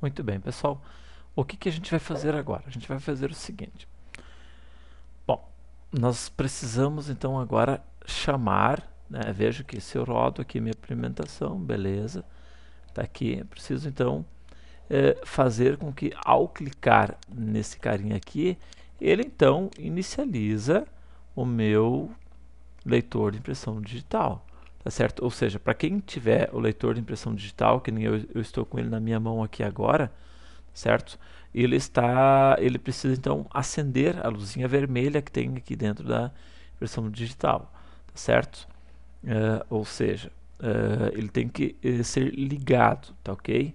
Muito bem, pessoal. O que, que a gente vai fazer agora? A gente vai fazer o seguinte. Bom, nós precisamos então agora chamar, né? vejo que se eu rodo aqui é minha implementação, beleza, está aqui, eu preciso então eh, fazer com que ao clicar nesse carinha aqui, ele então inicializa o meu leitor de impressão digital. Tá certo? Ou seja, para quem tiver o leitor de impressão digital, que nem eu, eu estou com ele na minha mão aqui agora, certo? Ele está, ele precisa então acender a luzinha vermelha que tem aqui dentro da impressão digital, tá certo? Uh, ou seja, uh, ele tem que uh, ser ligado, tá ok?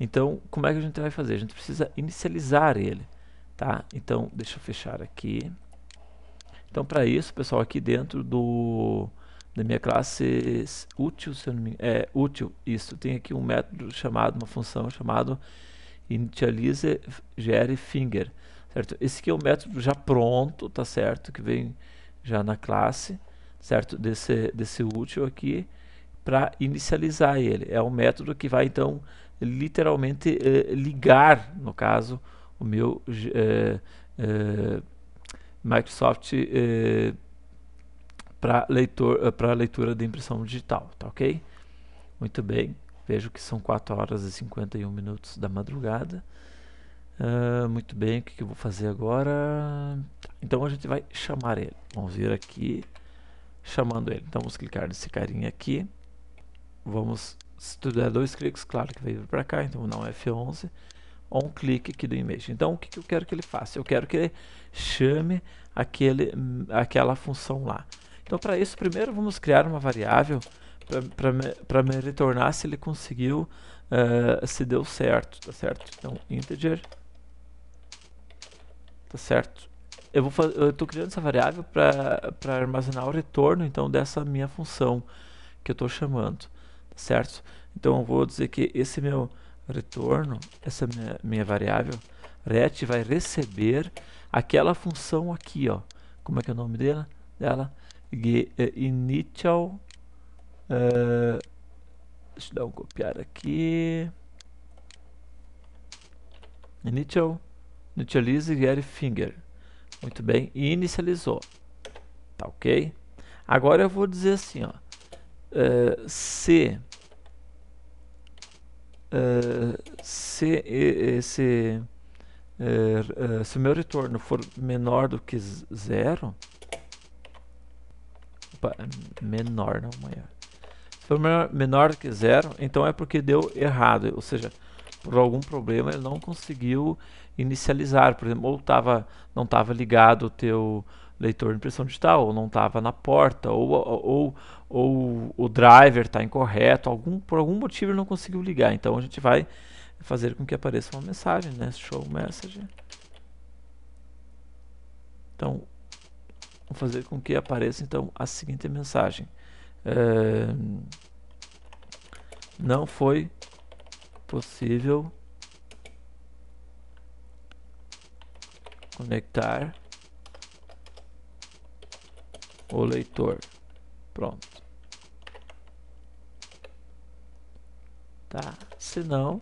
Então, como é que a gente vai fazer? A gente precisa inicializar ele, tá? Então, deixa eu fechar aqui. Então, para isso, pessoal, aqui dentro do da minha classe útil, se não me, é útil isso. Tem aqui um método chamado, uma função chamada initialize gere finger, certo? Esse aqui é um método já pronto, tá certo? Que vem já na classe, certo? Desse desse útil aqui para inicializar ele. É um método que vai então literalmente eh, ligar, no caso, o meu eh, eh, Microsoft eh, para leitor eh, para leitura de impressão digital, tá ok? Muito bem. Vejo que são 4 horas e 51 minutos da madrugada. Uh, muito bem, o que, que eu vou fazer agora? Tá, então a gente vai chamar ele. Vamos vir aqui, chamando ele. Então vamos clicar nesse carinha aqui. Vamos der dois cliques, claro que vai vir para cá, então não F11. Um clique aqui do image. Então o que, que eu quero que ele faça? Eu quero que ele chame aquele, hum, aquela função lá. Então, para isso, primeiro vamos criar uma variável para me, me retornar se ele conseguiu, uh, se deu certo, tá certo? Então, integer, tá certo? Eu vou fazer, eu estou criando essa variável para armazenar o retorno, então, dessa minha função que eu estou chamando, tá certo? Então, eu vou dizer que esse meu retorno, essa minha, minha variável, ret vai receber aquela função aqui, ó. Como é que é o nome dela? dela initial uh, deixa eu dar um copiar aqui initial initialize get finger muito bem e inicializou tá ok agora eu vou dizer assim ó uh, se uh, se esse uh, se o meu retorno for menor do que zero menor, não maior. Se for menor, menor que zero, então é porque deu errado, ou seja, por algum problema ele não conseguiu inicializar, por exemplo, ou tava, não estava ligado o teu leitor de impressão digital, ou não estava na porta, ou, ou, ou o driver está incorreto, algum, por algum motivo ele não conseguiu ligar. Então a gente vai fazer com que apareça uma mensagem, né? Show message. Então fazer com que apareça então a seguinte mensagem. É, não foi possível conectar o leitor. Pronto. Tá? senão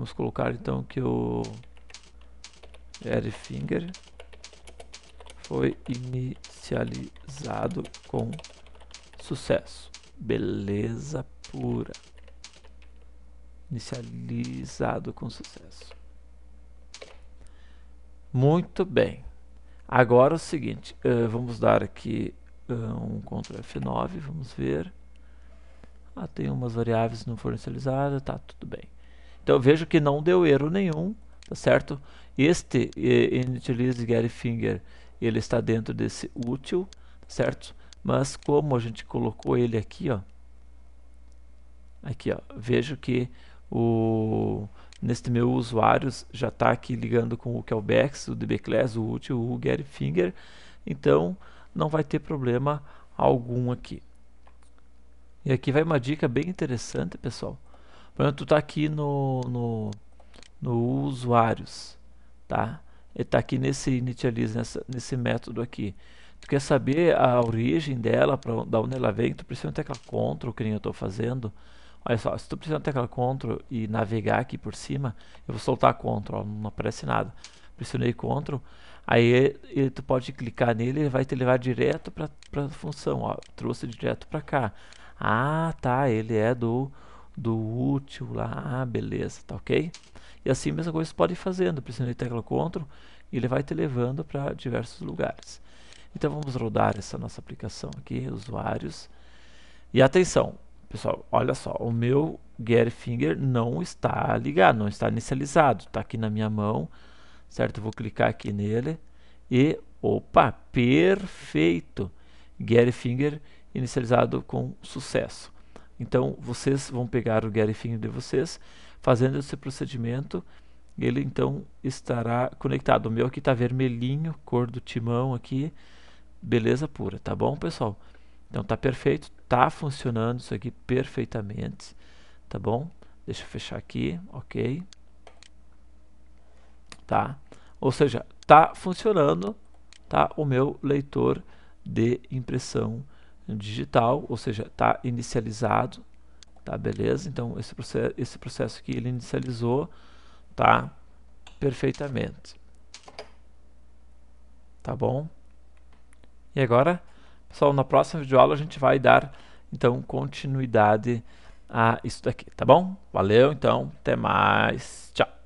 Vamos colocar então que o Edfinger foi inicializado com sucesso. Beleza pura. Inicializado com sucesso. Muito bem. Agora é o seguinte, uh, vamos dar aqui uh, um Ctrl F9, vamos ver. Ah, tem umas variáveis não foram inicializadas, tá, tudo bem. Então vejo que não deu erro nenhum, tá certo? Este eh, inutilize Getfinger, ele está dentro desse útil, tá certo? Mas como a gente colocou ele aqui, ó, aqui, ó, vejo que o neste meu usuários já está aqui ligando com o callbacks, o dbclass, o útil, o getfinger, então não vai ter problema algum aqui. E aqui vai uma dica bem interessante, pessoal. Por exemplo, tu tá aqui no, no, no usuários, tá? Ele tá aqui nesse initialize, nessa, nesse método aqui. Tu quer saber a origem dela, pra, da onde ela vem, tu precisa de um tecla CTRL, que nem eu estou fazendo. Olha só, se tu precisar de um tecla CTRL e navegar aqui por cima, eu vou soltar CTRL, ó, não aparece nada. Pressionei CTRL, aí ele, tu pode clicar nele, ele vai te levar direto para a função, ó, trouxe direto para cá. Ah, tá, ele é do do útil lá, ah, beleza, tá ok? E assim mesma coisa você pode ir fazendo, pressionando tecla CTRL e ele vai te levando para diversos lugares. Então vamos rodar essa nossa aplicação aqui, usuários. E atenção, pessoal, olha só, o meu Getfinger não está ligado, não está inicializado, está aqui na minha mão, certo? vou clicar aqui nele e, opa, perfeito! Getfinger inicializado com sucesso. Então vocês vão pegar o Garifinho de vocês, fazendo esse procedimento, ele então estará conectado. O meu aqui está vermelhinho, cor do timão aqui, beleza pura, tá bom pessoal? Então tá perfeito, tá funcionando isso aqui perfeitamente, tá bom? Deixa eu fechar aqui, ok. Tá? Ou seja, tá funcionando tá? o meu leitor de impressão digital, ou seja, está inicializado, tá beleza? Então esse processo, esse processo aqui ele inicializou, tá? Perfeitamente. Tá bom? E agora, pessoal, na próxima videoaula a gente vai dar então continuidade a isso daqui, tá bom? Valeu, então, até mais. Tchau.